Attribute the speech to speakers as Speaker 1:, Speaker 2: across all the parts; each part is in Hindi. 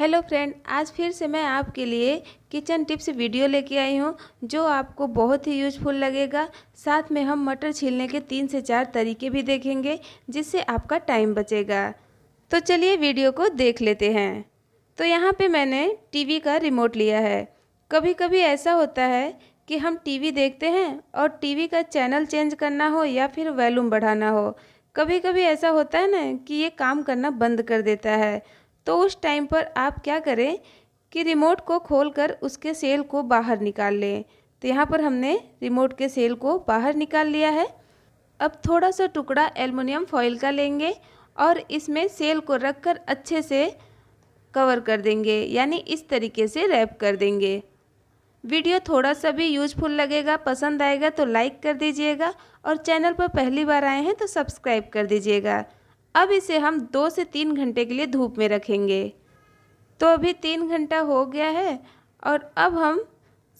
Speaker 1: हेलो फ्रेंड आज फिर से मैं आपके लिए किचन टिप्स वीडियो लेके आई हूँ जो आपको बहुत ही यूजफुल लगेगा साथ में हम मटर छीलने के तीन से चार तरीके भी देखेंगे जिससे आपका टाइम बचेगा तो चलिए वीडियो को देख लेते हैं तो यहाँ पे मैंने टीवी का रिमोट लिया है कभी कभी ऐसा होता है कि हम टी देखते हैं और टी का चैनल चेंज करना हो या फिर वैल्यूम बढ़ाना हो कभी कभी ऐसा होता है ना कि ये काम करना बंद कर देता है तो उस टाइम पर आप क्या करें कि रिमोट को खोलकर उसके सेल को बाहर निकाल लें तो यहाँ पर हमने रिमोट के सेल को बाहर निकाल लिया है अब थोड़ा सा टुकड़ा एलमिनियम फॉइल का लेंगे और इसमें सेल को रखकर अच्छे से कवर कर देंगे यानी इस तरीके से रैप कर देंगे वीडियो थोड़ा सा भी यूजफुल लगेगा पसंद आएगा तो लाइक कर दीजिएगा और चैनल पर पहली बार आए हैं तो सब्सक्राइब कर दीजिएगा अब इसे हम दो से तीन घंटे के लिए धूप में रखेंगे तो अभी तीन घंटा हो गया है और अब हम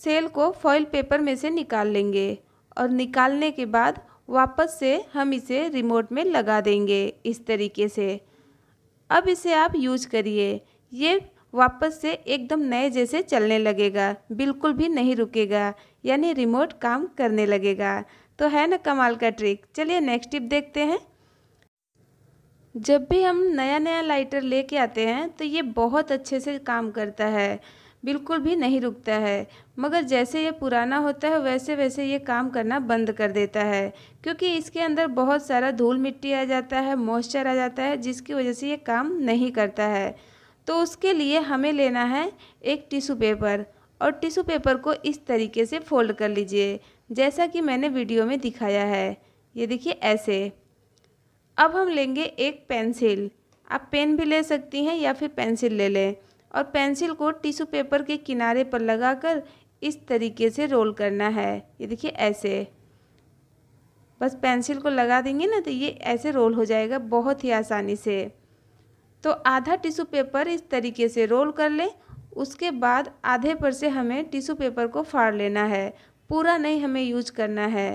Speaker 1: सेल को फॉइल पेपर में से निकाल लेंगे और निकालने के बाद वापस से हम इसे रिमोट में लगा देंगे इस तरीके से अब इसे आप यूज करिए ये वापस से एकदम नए जैसे चलने लगेगा बिल्कुल भी नहीं रुकेगा यानी रिमोट काम करने लगेगा तो है ना कमाल का ट्रिक चलिए नेक्स्ट टिप देखते हैं जब भी हम नया नया लाइटर लेके आते हैं तो ये बहुत अच्छे से काम करता है बिल्कुल भी नहीं रुकता है मगर जैसे ये पुराना होता है वैसे वैसे ये काम करना बंद कर देता है क्योंकि इसके अंदर बहुत सारा धूल मिट्टी आ जाता है मॉइस्चर आ जाता है जिसकी वजह से ये काम नहीं करता है तो उसके लिए हमें लेना है एक टिशू पेपर और टिशू पेपर को इस तरीके से फोल्ड कर लीजिए जैसा कि मैंने वीडियो में दिखाया है ये देखिए ऐसे अब हम लेंगे एक पेंसिल आप पेन भी ले सकती हैं या फिर पेंसिल ले लें और पेंसिल को टिश्यू पेपर के किनारे पर लगाकर इस तरीके से रोल करना है ये देखिए ऐसे बस पेंसिल को लगा देंगे ना तो ये ऐसे रोल हो जाएगा बहुत ही आसानी से तो आधा टिश्यू पेपर इस तरीके से रोल कर लें उसके बाद आधे पर से हमें टिश्यू पेपर को फाड़ लेना है पूरा नहीं हमें यूज करना है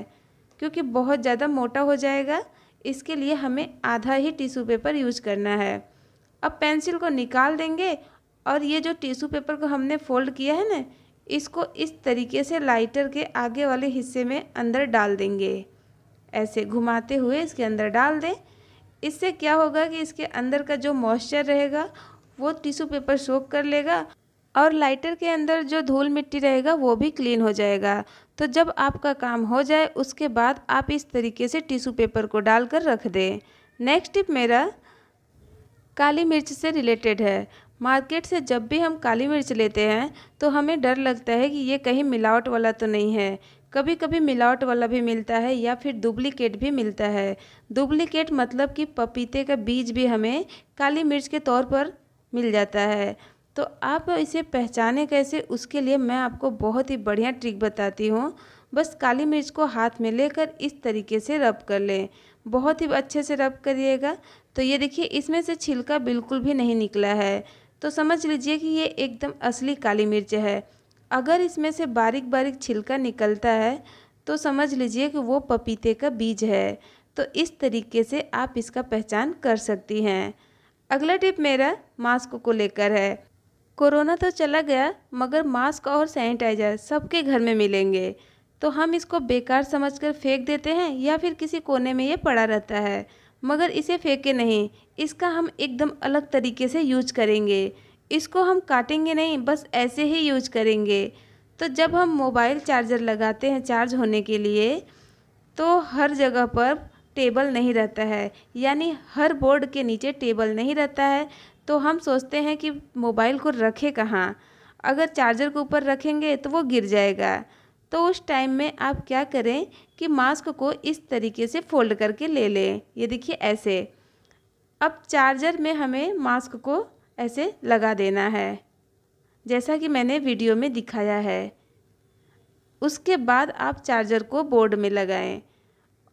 Speaker 1: क्योंकि बहुत ज़्यादा मोटा हो जाएगा इसके लिए हमें आधा ही टिश्यू पेपर यूज करना है अब पेंसिल को निकाल देंगे और ये जो टिश्यू पेपर को हमने फोल्ड किया है ना इसको इस तरीके से लाइटर के आगे वाले हिस्से में अंदर डाल देंगे ऐसे घुमाते हुए इसके अंदर डाल दें इससे क्या होगा कि इसके अंदर का जो मॉइस्चर रहेगा वो टिश्यू पेपर सोख कर लेगा और लाइटर के अंदर जो धूल मिट्टी रहेगा वो भी क्लीन हो जाएगा तो जब आपका काम हो जाए उसके बाद आप इस तरीके से टिशू पेपर को डालकर रख दें नेक्स्ट टिप मेरा काली मिर्च से रिलेटेड है मार्केट से जब भी हम काली मिर्च लेते हैं तो हमें डर लगता है कि ये कहीं मिलावट वाला तो नहीं है कभी कभी मिलावट वाला भी मिलता है या फिर डुप्लीकेट भी मिलता है डुप्लीकेट मतलब कि पपीते का बीज भी हमें काली मिर्च के तौर पर मिल जाता है तो आप इसे पहचाने कैसे उसके लिए मैं आपको बहुत ही बढ़िया ट्रिक बताती हूँ बस काली मिर्च को हाथ में लेकर इस तरीके से रब कर लें बहुत ही अच्छे से रब करिएगा तो ये देखिए इसमें से छिलका बिल्कुल भी नहीं निकला है तो समझ लीजिए कि ये एकदम असली काली मिर्च है अगर इसमें से बारीक बारीक छिलका निकलता है तो समझ लीजिए कि वो पपीते का बीज है तो इस तरीके से आप इसका पहचान कर सकती हैं अगला टिप मेरा मास्क को लेकर है कोरोना तो चला गया मगर मास्क और सैनिटाइज़र सबके घर में मिलेंगे तो हम इसको बेकार समझकर फेंक देते हैं या फिर किसी कोने में ये पड़ा रहता है मगर इसे फेंके नहीं इसका हम एकदम अलग तरीके से यूज करेंगे इसको हम काटेंगे नहीं बस ऐसे ही यूज करेंगे तो जब हम मोबाइल चार्जर लगाते हैं चार्ज होने के लिए तो हर जगह पर टेबल नहीं रहता है यानी हर बोर्ड के नीचे टेबल नहीं रहता है तो हम सोचते हैं कि मोबाइल को रखें कहाँ अगर चार्जर के ऊपर रखेंगे तो वो गिर जाएगा तो उस टाइम में आप क्या करें कि मास्क को इस तरीके से फोल्ड करके ले लें ये देखिए ऐसे अब चार्जर में हमें मास्क को ऐसे लगा देना है जैसा कि मैंने वीडियो में दिखाया है उसके बाद आप चार्जर को बोर्ड में लगाएं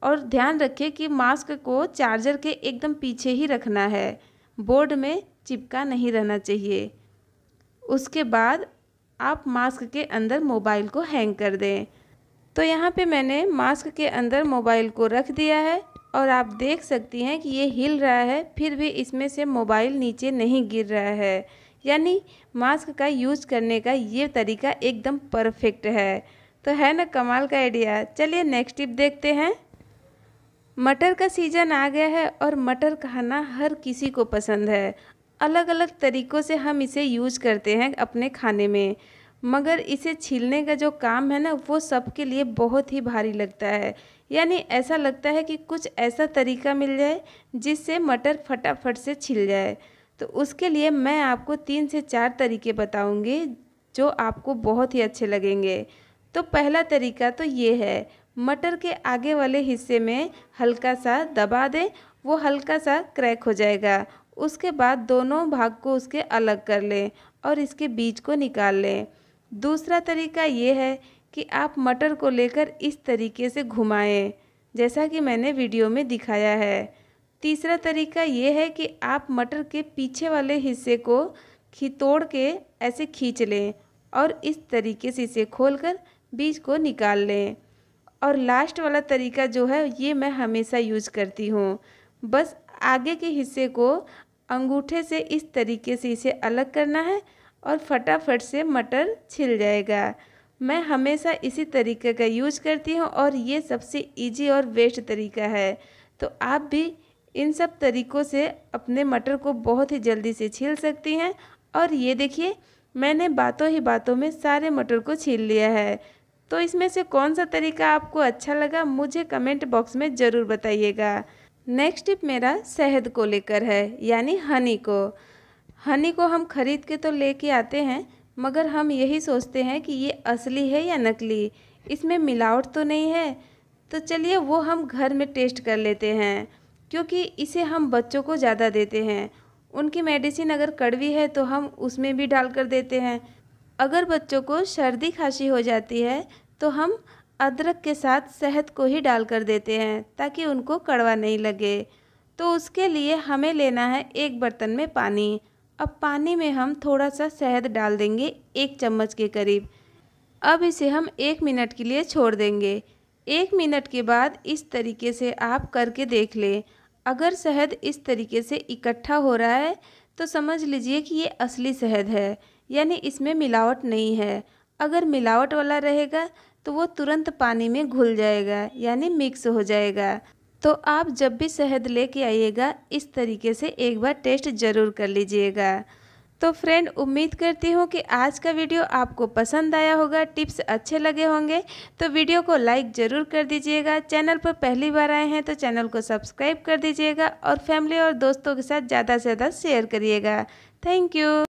Speaker 1: और ध्यान रखें कि मास्क को चार्जर के एकदम पीछे ही रखना है बोर्ड में चिपका नहीं रहना चाहिए उसके बाद आप मास्क के अंदर मोबाइल को हैंग कर दें तो यहाँ पे मैंने मास्क के अंदर मोबाइल को रख दिया है और आप देख सकती हैं कि ये हिल रहा है फिर भी इसमें से मोबाइल नीचे नहीं गिर रहा है यानी मास्क का यूज करने का ये तरीका एकदम परफेक्ट है तो है ना कमाल का आइडिया चलिए नेक्स्ट टिप देखते हैं मटर का सीज़न आ गया है और मटर खाना हर किसी को पसंद है अलग अलग तरीक़ों से हम इसे यूज करते हैं अपने खाने में मगर इसे छीलने का जो काम है ना वो सबके लिए बहुत ही भारी लगता है यानी ऐसा लगता है कि कुछ ऐसा तरीका मिल जाए जिससे मटर फटाफट से छिल जाए तो उसके लिए मैं आपको तीन से चार तरीके बताऊंगी जो आपको बहुत ही अच्छे लगेंगे तो पहला तरीका तो ये है मटर के आगे वाले हिस्से में हल्का सा दबा दें वो हल्का सा क्रैक हो जाएगा उसके बाद दोनों भाग को उसके अलग कर लें और इसके बीज को निकाल लें दूसरा तरीका ये है कि आप मटर को लेकर इस तरीके से घुमाएं जैसा कि मैंने वीडियो में दिखाया है तीसरा तरीका ये है कि आप मटर के पीछे वाले हिस्से को खितोड़ के ऐसे खींच लें और इस तरीके से इसे खोलकर बीज को निकाल लें और लास्ट वाला तरीका जो है ये मैं हमेशा यूज करती हूँ बस आगे के हिस्से को अंगूठे से इस तरीके से इसे अलग करना है और फटाफट से मटर छिल जाएगा मैं हमेशा इसी तरीके का यूज करती हूँ और ये सबसे इजी और बेस्ट तरीका है तो आप भी इन सब तरीक़ों से अपने मटर को बहुत ही जल्दी से छील सकती हैं और ये देखिए मैंने बातों ही बातों में सारे मटर को छील लिया है तो इसमें से कौन सा तरीका आपको अच्छा लगा मुझे कमेंट बॉक्स में ज़रूर बताइएगा नेक्स्ट टिप मेरा शहद को लेकर है यानी हनी को हनी को हम खरीद के तो लेके आते हैं मगर हम यही सोचते हैं कि ये असली है या नकली इसमें मिलावट तो नहीं है तो चलिए वो हम घर में टेस्ट कर लेते हैं क्योंकि इसे हम बच्चों को ज़्यादा देते हैं उनकी मेडिसिन अगर कड़वी है तो हम उसमें भी डाल कर देते हैं अगर बच्चों को सर्दी खांसी हो जाती है तो हम अदरक के साथ शहद को ही डाल कर देते हैं ताकि उनको कड़वा नहीं लगे तो उसके लिए हमें लेना है एक बर्तन में पानी अब पानी में हम थोड़ा सा शहद डाल देंगे एक चम्मच के करीब अब इसे हम एक मिनट के लिए छोड़ देंगे एक मिनट के बाद इस तरीके से आप करके देख लें अगर शहद इस तरीके से इकट्ठा हो रहा है तो समझ लीजिए कि ये असली शहद है यानी इसमें मिलावट नहीं है अगर मिलावट वाला रहेगा तो वो तुरंत पानी में घुल जाएगा यानी मिक्स हो जाएगा तो आप जब भी शहद लेके आइएगा इस तरीके से एक बार टेस्ट ज़रूर कर लीजिएगा तो फ्रेंड उम्मीद करती हूँ कि आज का वीडियो आपको पसंद आया होगा टिप्स अच्छे लगे होंगे तो वीडियो को लाइक ज़रूर कर दीजिएगा चैनल पर पहली बार आए हैं तो चैनल को सब्सक्राइब कर दीजिएगा और फैमिली और दोस्तों के साथ ज़्यादा से ज़्यादा शेयर करिएगा थैंक यू